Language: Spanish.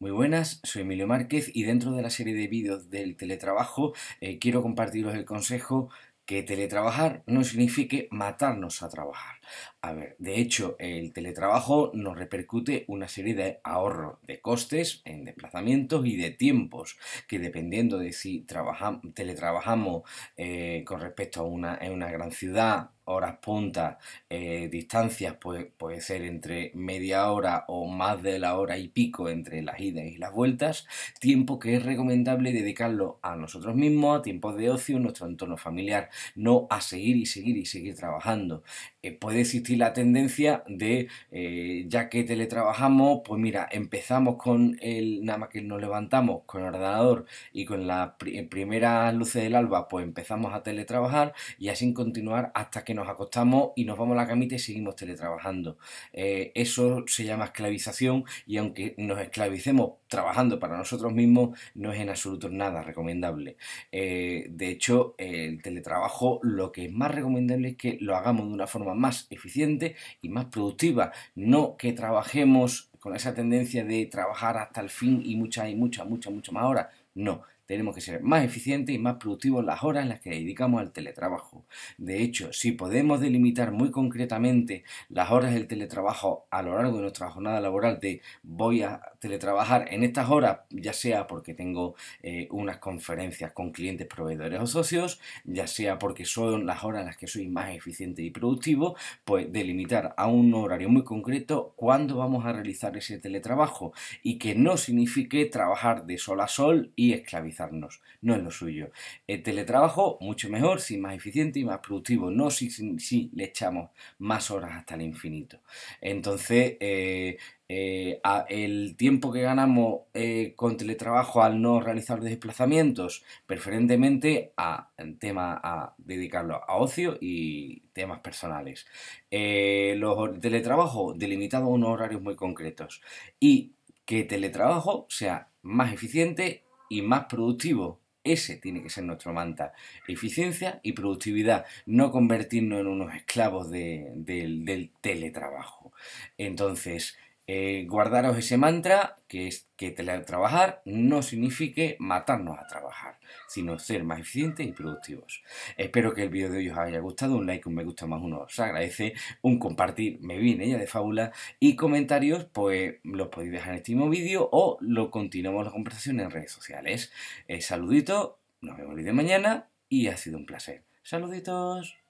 Muy buenas, soy Emilio Márquez y dentro de la serie de vídeos del teletrabajo eh, quiero compartiros el consejo que teletrabajar no signifique matarnos a trabajar. A ver, de hecho, el teletrabajo nos repercute una serie de ahorros de costes en desplazamientos y de tiempos, que dependiendo de si teletrabajamos eh, con respecto a una, una gran ciudad horas punta, eh, distancias, pues, puede ser entre media hora o más de la hora y pico entre las idas y las vueltas, tiempo que es recomendable dedicarlo a nosotros mismos, a tiempos de ocio, nuestro entorno familiar, no a seguir y seguir y seguir trabajando. Eh, puede existir la tendencia de, eh, ya que teletrabajamos, pues mira, empezamos con el, nada más que nos levantamos con el ordenador y con las eh, primeras luces del alba, pues empezamos a teletrabajar y así continuar hasta que nos acostamos y nos vamos a la camita y seguimos teletrabajando. eso se llama esclavización y aunque nos esclavicemos trabajando para nosotros mismos, no es en absoluto nada recomendable. de hecho, el teletrabajo lo que es más recomendable es que lo hagamos de una forma más eficiente y más productiva, no que trabajemos con esa tendencia de trabajar hasta el fin y muchas y muchas, muchas, muchas más horas. No, tenemos que ser más eficientes y más productivos las horas en las que dedicamos al teletrabajo. De hecho, si podemos delimitar muy concretamente las horas del teletrabajo a lo largo de nuestra jornada laboral de voy a teletrabajar en estas horas, ya sea porque tengo eh, unas conferencias con clientes, proveedores o socios, ya sea porque son las horas en las que soy más eficiente y productivo, pues delimitar a un horario muy concreto cuándo vamos a realizar ese teletrabajo y que no signifique trabajar de sol a sol y esclavizar no es lo suyo. El teletrabajo, mucho mejor, si más eficiente y más productivo, no si, le echamos más horas hasta el infinito. Entonces, eh, eh, el tiempo que ganamos eh, con teletrabajo al no realizar desplazamientos, preferentemente a tema a dedicarlo a ocio y temas personales. los teletrabajo delimitados a unos horarios muy concretos y que teletrabajo sea más eficiente y más productivo. Ese tiene que ser nuestro manta. Eficiencia y productividad. No convertirnos en unos esclavos del teletrabajo. Entonces, eh, guardaros ese mantra que es que trabajar no signifique matarnos a trabajar, sino ser más eficientes y productivos. Espero que el vídeo de hoy os haya gustado, un like, un me gusta más uno os agradece, un compartir me viene ya de fábula y comentarios pues los podéis dejar en este mismo vídeo o lo continuamos la conversación en redes sociales. Eh, saluditos, nos vemos el mañana y ha sido un placer. Saluditos.